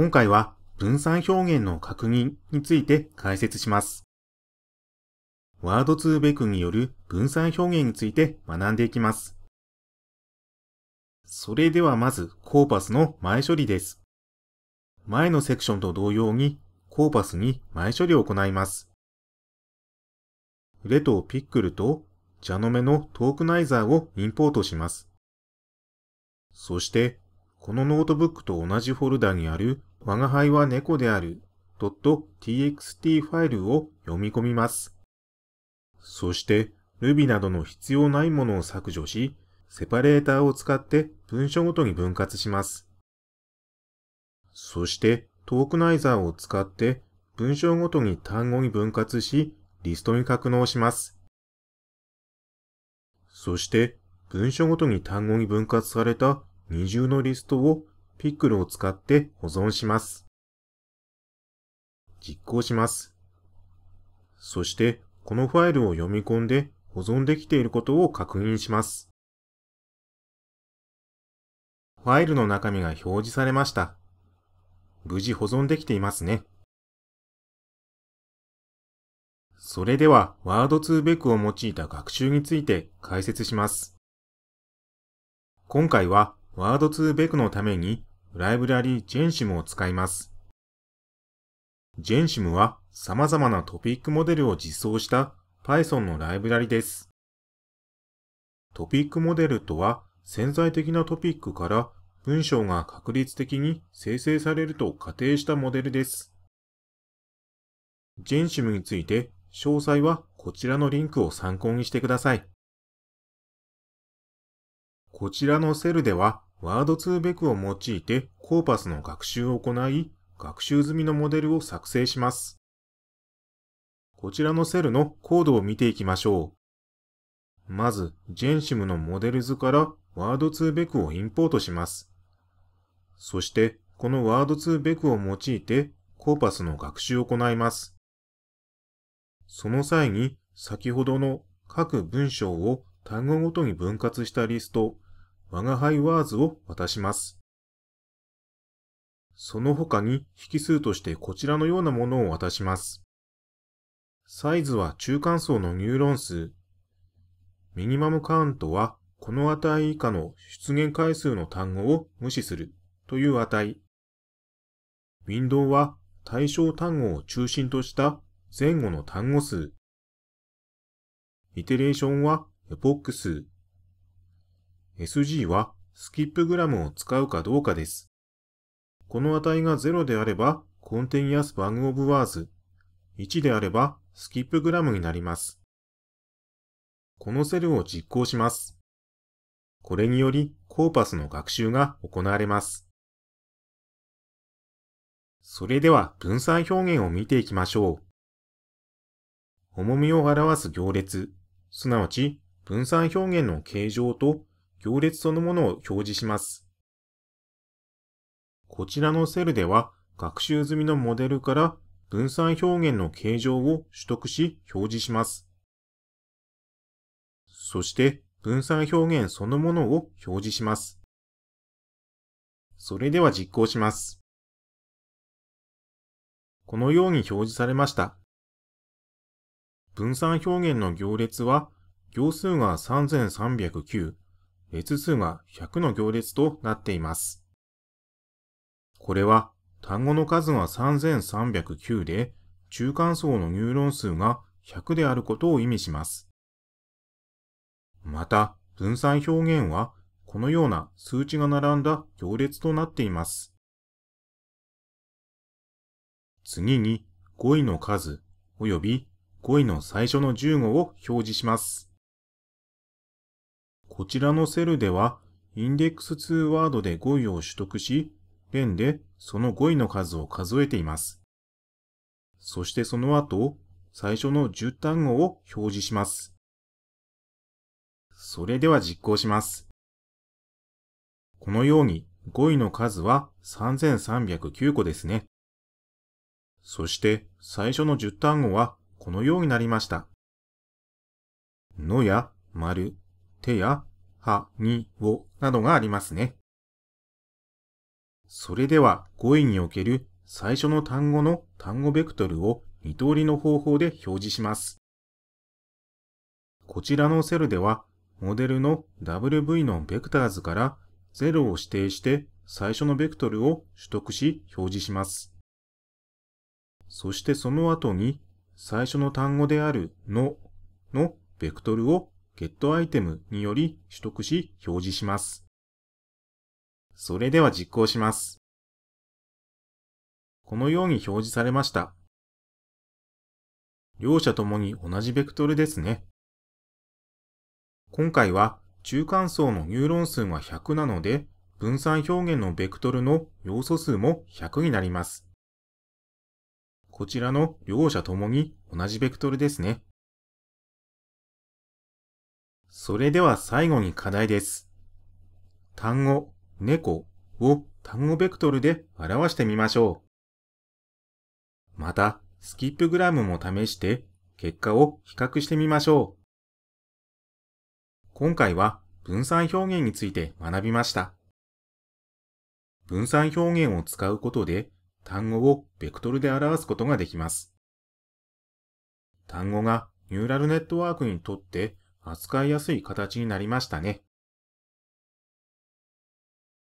今回は分散表現の確認について解説します。ワードツーベクによる分散表現について学んでいきます。それではまずコーパスの前処理です。前のセクションと同様にコーパスに前処理を行います。レとピックルとジャノメのトークナイザーをインポートします。そして、このノートブックと同じフォルダにある我が輩は猫である .txt ファイルを読み込みます。そして Ruby などの必要ないものを削除し、セパレーターを使って文章ごとに分割します。そしてトークナイザーを使って文章ごとに単語に分割し、リストに格納します。そして文書ごとに単語に分割された二重のリストをピックルを使って保存します。実行します。そして、このファイルを読み込んで保存できていることを確認します。ファイルの中身が表示されました。無事保存できていますね。それでは、ワード2ベクを用いた学習について解説します。今回は、ワード2ベクのためにライブラリ GenSim を使います。GenSim は様々なトピックモデルを実装した Python のライブラリです。トピックモデルとは潜在的なトピックから文章が確率的に生成されると仮定したモデルです。GenSim について詳細はこちらのリンクを参考にしてください。こちらのセルではワード2ベクを用いてコーパスの学習を行い、学習済みのモデルを作成します。こちらのセルのコードを見ていきましょう。まず、ジェンシムのモデル図からワード2ベクをインポートします。そして、このワード2ベクを用いてコーパスの学習を行います。その際に、先ほどの各文章を単語ごとに分割したリスト、我が輩ワーズを渡します。その他に引数としてこちらのようなものを渡します。サイズは中間層のニューロン数。ミニマムカウントはこの値以下の出現回数の単語を無視するという値。ウィンドウは対象単語を中心とした前後の単語数。イテレーションはエポック数。SG はスキップグラムを使うかどうかです。この値が0であれば、コンテニアスバグオブワーズ。1であれば、スキップグラムになります。このセルを実行します。これにより、コーパスの学習が行われます。それでは、分散表現を見ていきましょう。重みを表す行列、すなわち分散表現の形状と行列そのものを表示します。こちらのセルでは、学習済みのモデルから分散表現の形状を取得し表示します。そして分散表現そのものを表示します。それでは実行します。このように表示されました。分散表現の行列は行数が3309列数が100の行列となっています。これは単語の数が3309で、中間層のニューロン数が100であることを意味します。また、分散表現は、このような数値が並んだ行列となっています。次に、5位の数、及び5位の最初の15を表示します。こちらのセルでは、インデックス2ワードで語彙を取得し、ペンでその語彙の数を数えています。そしてその後、最初の10単語を表示します。それでは実行します。このように語彙の数は3309個ですね。そして最初の10単語はこのようになりました。のや、丸、手や、は、に、をなどがありますね。それでは語彙における最初の単語の単語ベクトルを2通りの方法で表示します。こちらのセルでは、モデルの WV のベクターズから0を指定して最初のベクトルを取得し表示します。そしてその後に最初の単語であるののベクトルをゲットアイテムにより取得し表示します。それでは実行します。このように表示されました。両者ともに同じベクトルですね。今回は中間層のニューロン数が100なので、分散表現のベクトルの要素数も100になります。こちらの両者ともに同じベクトルですね。それでは最後に課題です。単語、猫を単語ベクトルで表してみましょう。また、スキップグラムも試して結果を比較してみましょう。今回は分散表現について学びました。分散表現を使うことで単語をベクトルで表すことができます。単語がニューラルネットワークにとって扱いやすい形になりましたね。